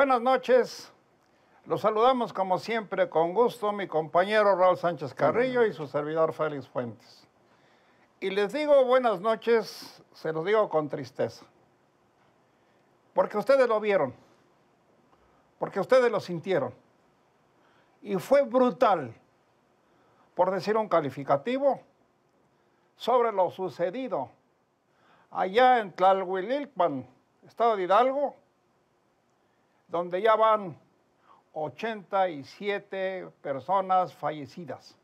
Buenas noches. Los saludamos como siempre con gusto mi compañero Raúl Sánchez Carrillo y su servidor Félix Fuentes. Y les digo buenas noches, se los digo con tristeza, porque ustedes lo vieron, porque ustedes lo sintieron. Y fue brutal, por decir un calificativo, sobre lo sucedido allá en Tlalhuililpan, estado de Hidalgo, donde ya van 87 personas fallecidas.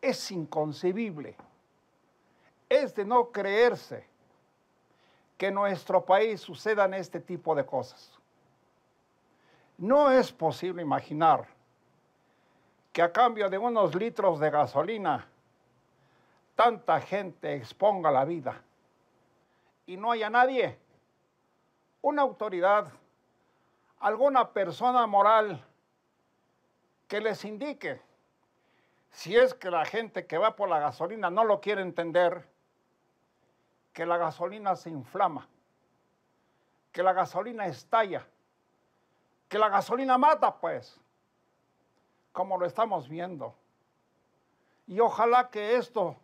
Es inconcebible, es de no creerse que en nuestro país sucedan este tipo de cosas. No es posible imaginar que a cambio de unos litros de gasolina, tanta gente exponga la vida y no haya nadie, una autoridad alguna persona moral que les indique, si es que la gente que va por la gasolina no lo quiere entender, que la gasolina se inflama, que la gasolina estalla, que la gasolina mata, pues, como lo estamos viendo. Y ojalá que esto,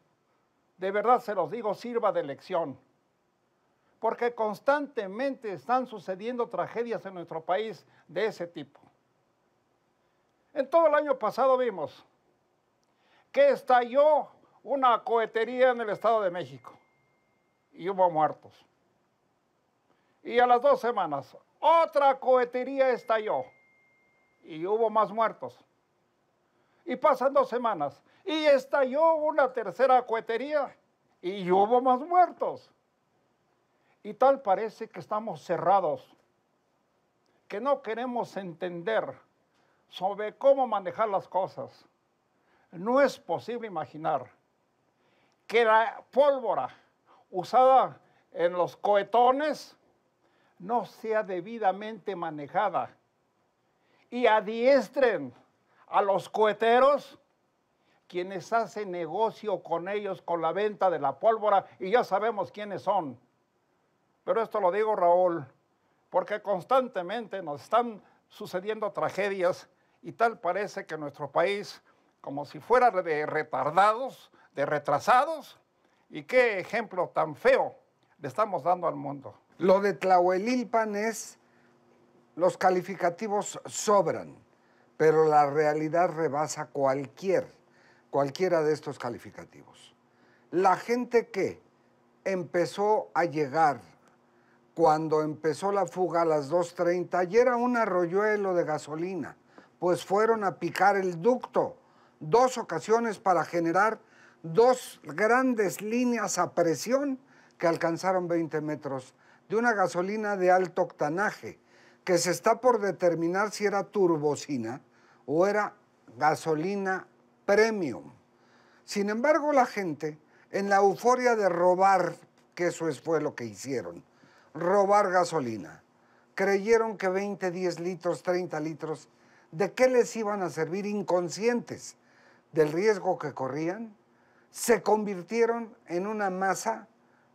de verdad se los digo, sirva de lección porque constantemente están sucediendo tragedias en nuestro país de ese tipo. En todo el año pasado vimos que estalló una cohetería en el Estado de México y hubo muertos. Y a las dos semanas, otra cohetería estalló y hubo más muertos. Y pasan dos semanas y estalló una tercera cohetería y hubo más muertos. Y tal parece que estamos cerrados, que no queremos entender sobre cómo manejar las cosas. No es posible imaginar que la pólvora usada en los cohetones no sea debidamente manejada y adiestren a los coheteros quienes hacen negocio con ellos con la venta de la pólvora y ya sabemos quiénes son. Pero esto lo digo, Raúl, porque constantemente nos están sucediendo tragedias y tal parece que nuestro país, como si fuera de retardados, de retrasados, y qué ejemplo tan feo le estamos dando al mundo. Lo de Tlahuelilpan es, los calificativos sobran, pero la realidad rebasa cualquier, cualquiera de estos calificativos. La gente que empezó a llegar cuando empezó la fuga a las 2.30 y era un arroyuelo de gasolina, pues fueron a picar el ducto dos ocasiones para generar dos grandes líneas a presión que alcanzaron 20 metros de una gasolina de alto octanaje, que se está por determinar si era turbocina o era gasolina premium. Sin embargo, la gente, en la euforia de robar, que eso fue lo que hicieron, robar gasolina. Creyeron que 20, 10 litros, 30 litros, ¿de qué les iban a servir inconscientes del riesgo que corrían? Se convirtieron en una masa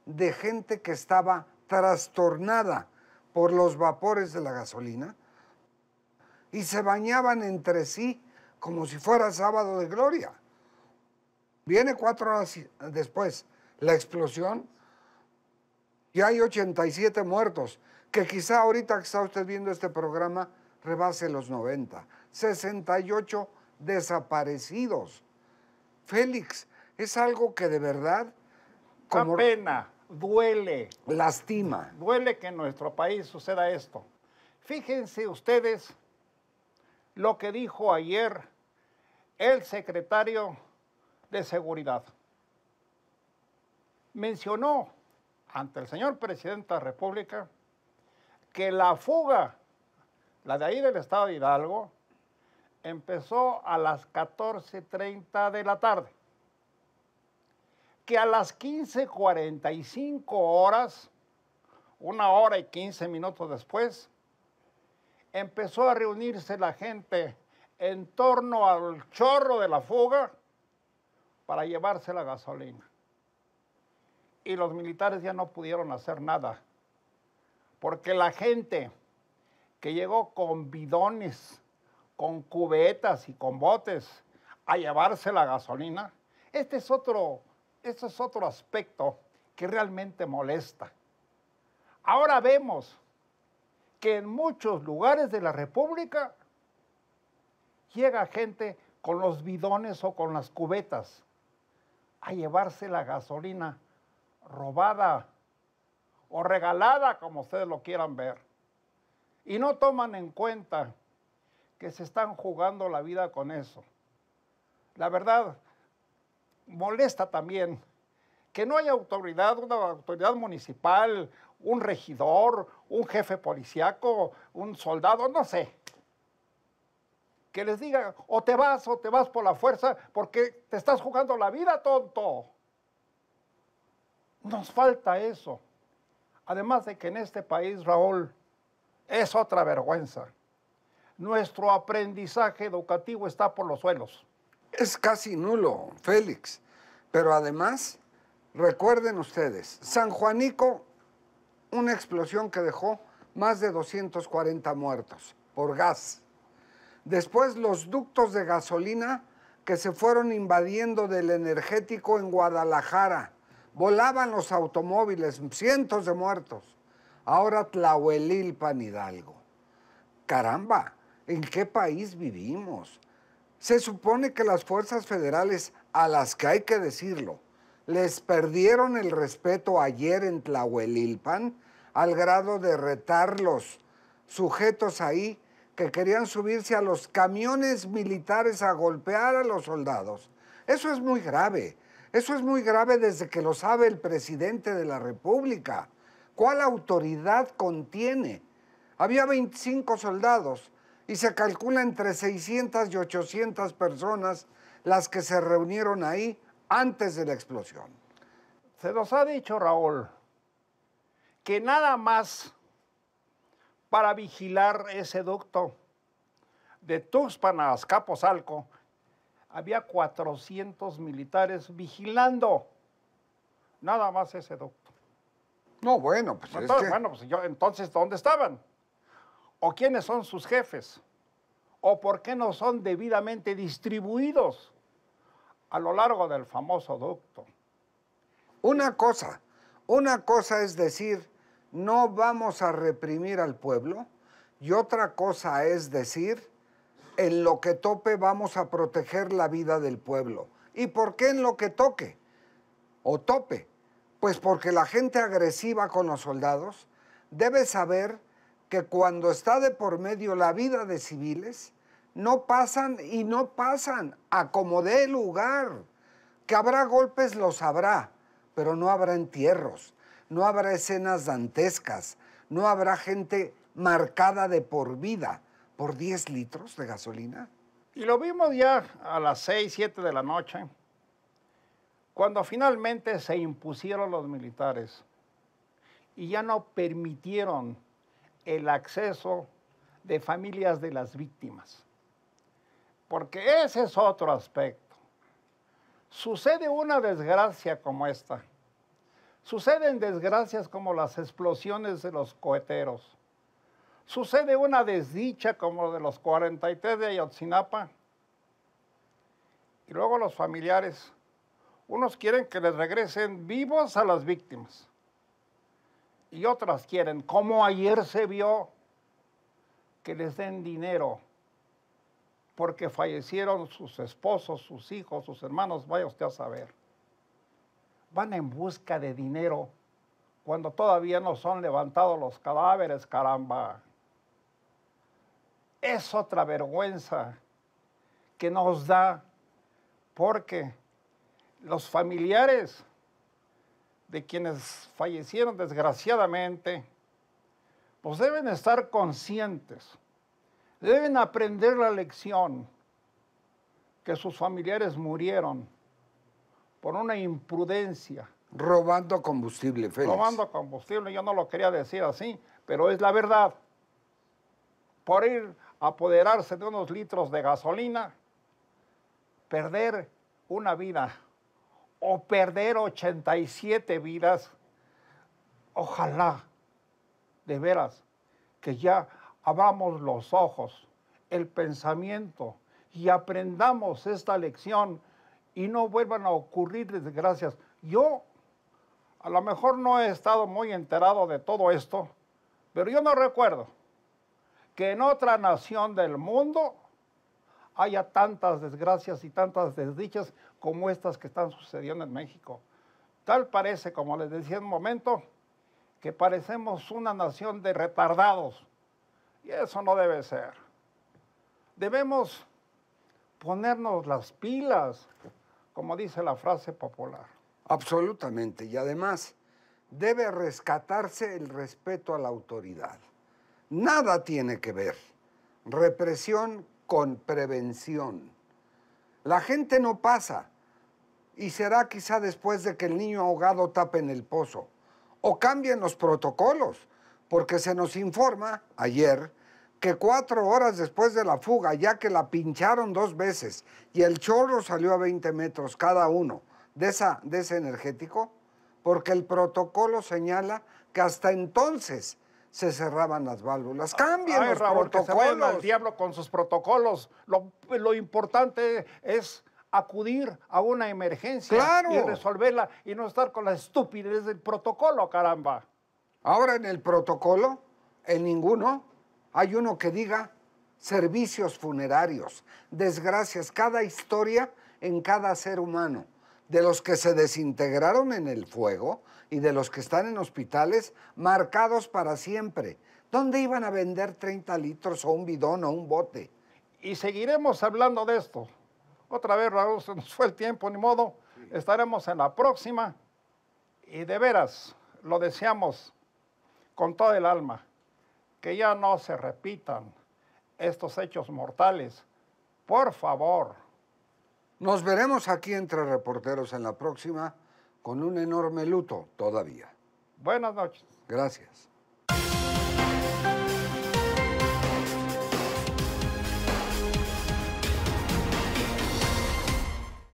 de gente que estaba trastornada por los vapores de la gasolina y se bañaban entre sí como si fuera sábado de gloria. Viene cuatro horas después la explosión y hay 87 muertos, que quizá ahorita que está usted viendo este programa rebase los 90. 68 desaparecidos. Félix, es algo que de verdad... con. pena, duele. Lastima. Duele que en nuestro país suceda esto. Fíjense ustedes lo que dijo ayer el secretario de Seguridad. Mencionó ante el señor presidente de la República que la fuga, la de ahí del estado de Hidalgo, empezó a las 14.30 de la tarde, que a las 15.45 horas, una hora y 15 minutos después, empezó a reunirse la gente en torno al chorro de la fuga para llevarse la gasolina y los militares ya no pudieron hacer nada, porque la gente que llegó con bidones, con cubetas y con botes a llevarse la gasolina, este es otro, este es otro aspecto que realmente molesta. Ahora vemos que en muchos lugares de la República llega gente con los bidones o con las cubetas a llevarse la gasolina robada o regalada, como ustedes lo quieran ver. Y no toman en cuenta que se están jugando la vida con eso. La verdad, molesta también que no haya autoridad, una autoridad municipal, un regidor, un jefe policíaco, un soldado, no sé. Que les diga, o te vas o te vas por la fuerza, porque te estás jugando la vida, tonto. Nos falta eso. Además de que en este país, Raúl, es otra vergüenza. Nuestro aprendizaje educativo está por los suelos. Es casi nulo, Félix. Pero además, recuerden ustedes, San Juanico, una explosión que dejó más de 240 muertos por gas. Después los ductos de gasolina que se fueron invadiendo del energético en Guadalajara volaban los automóviles, cientos de muertos. Ahora Tlahuelilpan Hidalgo. Caramba, ¿en qué país vivimos? Se supone que las fuerzas federales, a las que hay que decirlo, les perdieron el respeto ayer en Tlahuelilpan al grado de retar los sujetos ahí que querían subirse a los camiones militares a golpear a los soldados. Eso es muy grave. Eso es muy grave desde que lo sabe el presidente de la República. ¿Cuál autoridad contiene? Había 25 soldados y se calcula entre 600 y 800 personas las que se reunieron ahí antes de la explosión. Se nos ha dicho, Raúl, que nada más para vigilar ese ducto de Tuxpan a Azcapotzalco había 400 militares vigilando nada más ese ducto. No, bueno, pues entonces, Bueno, pues yo, entonces, ¿dónde estaban? ¿O quiénes son sus jefes? ¿O por qué no son debidamente distribuidos a lo largo del famoso ducto? Una cosa, una cosa es decir, no vamos a reprimir al pueblo, y otra cosa es decir, en lo que tope vamos a proteger la vida del pueblo. ¿Y por qué en lo que toque o tope? Pues porque la gente agresiva con los soldados debe saber que cuando está de por medio la vida de civiles, no pasan y no pasan a como dé lugar. Que habrá golpes, los habrá, pero no habrá entierros, no habrá escenas dantescas, no habrá gente marcada de por vida por 10 litros de gasolina. Y lo vimos ya a las 6, 7 de la noche, cuando finalmente se impusieron los militares y ya no permitieron el acceso de familias de las víctimas. Porque ese es otro aspecto. Sucede una desgracia como esta. Suceden desgracias como las explosiones de los coheteros sucede una desdicha como de los 43 de Ayotzinapa. Y luego los familiares, unos quieren que les regresen vivos a las víctimas. Y otras quieren, como ayer se vio, que les den dinero porque fallecieron sus esposos, sus hijos, sus hermanos, vaya usted a saber. Van en busca de dinero cuando todavía no son levantados los cadáveres, caramba es otra vergüenza que nos da porque los familiares de quienes fallecieron desgraciadamente, pues deben estar conscientes, deben aprender la lección que sus familiares murieron por una imprudencia. Robando combustible, Félix. Robando combustible, yo no lo quería decir así, pero es la verdad. Por ir apoderarse de unos litros de gasolina, perder una vida o perder 87 vidas, ojalá, de veras, que ya abramos los ojos, el pensamiento y aprendamos esta lección y no vuelvan a ocurrir desgracias. Yo a lo mejor no he estado muy enterado de todo esto, pero yo no recuerdo que en otra nación del mundo haya tantas desgracias y tantas desdichas como estas que están sucediendo en México. Tal parece, como les decía en un momento, que parecemos una nación de retardados. Y eso no debe ser. Debemos ponernos las pilas, como dice la frase popular. Absolutamente. Y además, debe rescatarse el respeto a la autoridad. Nada tiene que ver represión con prevención. La gente no pasa y será quizá después de que el niño ahogado tape en el pozo. O cambien los protocolos, porque se nos informa ayer que cuatro horas después de la fuga, ya que la pincharon dos veces y el chorro salió a 20 metros cada uno de, esa, de ese energético, porque el protocolo señala que hasta entonces se cerraban las válvulas. Ah, Cambien Ay, los al diablo con sus protocolos. Lo, importante es acudir a una emergencia y resolverla y no estar con la estupidez del protocolo, caramba. Ahora en el protocolo, en ninguno, hay uno que diga servicios funerarios, desgracias, cada historia en cada ser humano de los que se desintegraron en el fuego y de los que están en hospitales marcados para siempre. ¿Dónde iban a vender 30 litros o un bidón o un bote? Y seguiremos hablando de esto. Otra vez, Raúl, se nos fue el tiempo, ni modo. Estaremos en la próxima. Y de veras, lo deseamos con todo el alma, que ya no se repitan estos hechos mortales. Por favor. Nos veremos aquí entre reporteros en la próxima con un enorme luto todavía. Buenas noches. Gracias.